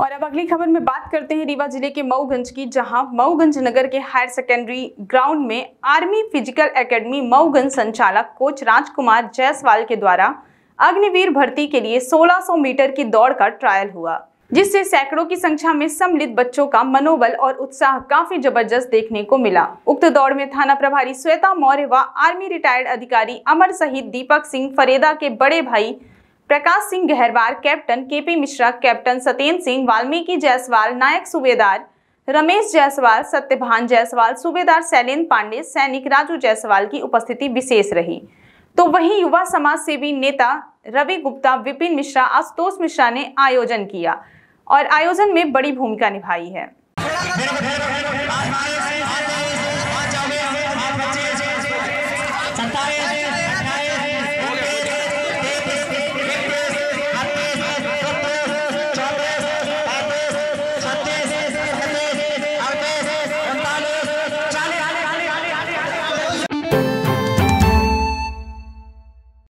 और अब अगली खबर में बात करते हैं रीवा जिले के मऊगंज की जहां मऊगंज नगर के हायर सेकेंडरी ग्राउंड में आर्मी फिजिकल एकेडमी मऊगंज संचालक कोच राजकुमार जायसवाल के द्वारा अग्निवीर भर्ती के लिए 1600 मीटर की दौड़ का ट्रायल हुआ जिससे सैकड़ों की संख्या में सम्मिलित बच्चों का मनोबल और उत्साह काफी जबरदस्त देखने को मिला उक्त दौड़ में थाना प्रभारी श्वेता मौर्य व आर्मी रिटायर्ड अधिकारी अमर सहित दीपक सिंह फरेदा के बड़े भाई Prakash Singh Gaharwar captain KP Mishra captain Satyendra Singh Valmiki Jaiswal Naik Subedar Ramesh Jaiswal Satyabhan Jaiswal सूबेदार शैलेन्द्र पांडे सैनिक राजू जायसवाल की उपस्थिति विशेष रही तो वहीं युवा समाज सेवी नेता रवि गुप्ता विपिन मिश्रा आशुतोष मिश्रा ने आयोजन किया और आयोजन में बड़ी भूमिका निभाई है